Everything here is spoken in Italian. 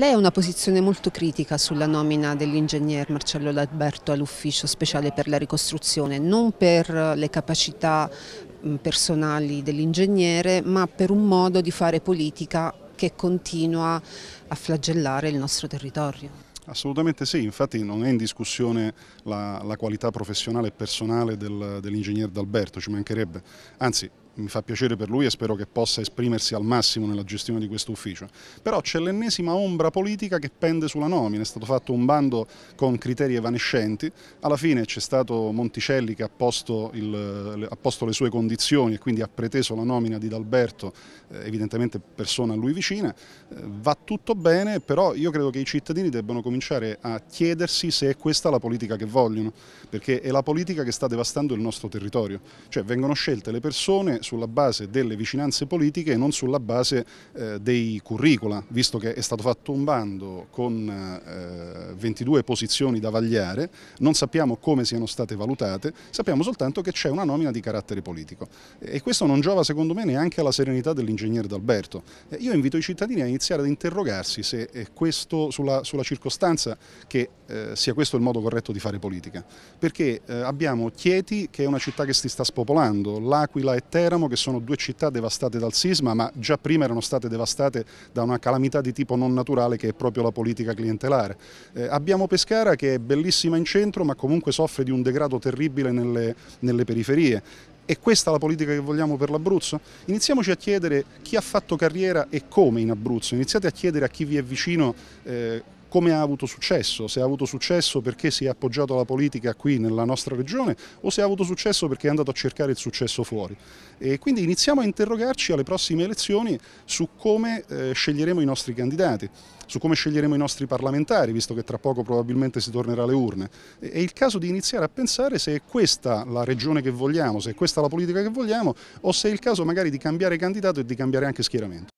Lei ha una posizione molto critica sulla nomina dell'ingegner Marcello Lalberto all'ufficio speciale per la ricostruzione, non per le capacità personali dell'ingegnere, ma per un modo di fare politica che continua a flagellare il nostro territorio. Assolutamente sì, infatti non è in discussione la, la qualità professionale e personale del, dell'ingegner D'Alberto, ci mancherebbe, anzi mi fa piacere per lui e spero che possa esprimersi al massimo nella gestione di questo ufficio, però c'è l'ennesima ombra politica che pende sulla nomina, è stato fatto un bando con criteri evanescenti, alla fine c'è stato Monticelli che ha posto, il, ha posto, le sue condizioni e quindi ha preteso la nomina di D'Alberto, eh, evidentemente persona a lui vicina, eh, va tutto bene, però io credo che i cittadini debbano cominciare a chiedersi se è questa la politica che vogliono, perché è la politica che sta devastando il nostro territorio, cioè vengono scelte le persone sulla base delle vicinanze politiche e non sulla base eh, dei curricula, visto che è stato fatto un bando con eh, 22 posizioni da vagliare, non sappiamo come siano state valutate, sappiamo soltanto che c'è una nomina di carattere politico e questo non giova secondo me neanche alla serenità dell'ingegnere D'Alberto. Eh, io invito i cittadini a iniziare ad interrogarsi se questo, sulla, sulla, circostanza che eh, sia questo il modo corretto di fare politica, perché eh, abbiamo Chieti che è una città che si sta spopolando, L'Aquila e Teramo Bergamo diciamo che sono due città devastate dal sisma ma già prima erano state devastate da una calamità di tipo non naturale che è proprio la politica clientelare. Eh, abbiamo Pescara che è bellissima in centro ma comunque soffre di un degrado terribile nelle, nelle periferie. È questa la politica che vogliamo per l'Abruzzo? Iniziamoci a chiedere chi ha fatto carriera e come in Abruzzo, iniziate a chiedere a chi vi è vicino eh, come ha avuto successo, se ha avuto successo perché si è appoggiato alla politica qui nella nostra regione o se ha avuto successo perché è andato a cercare il successo fuori. E quindi iniziamo a interrogarci alle prossime elezioni su come eh, sceglieremo i nostri candidati, su come sceglieremo i nostri parlamentari, visto che tra poco probabilmente si tornerà alle urne. E, è il caso di iniziare a pensare se è questa la regione che vogliamo, se è questa la politica che vogliamo o se è il caso magari di cambiare candidato e di cambiare anche schieramento.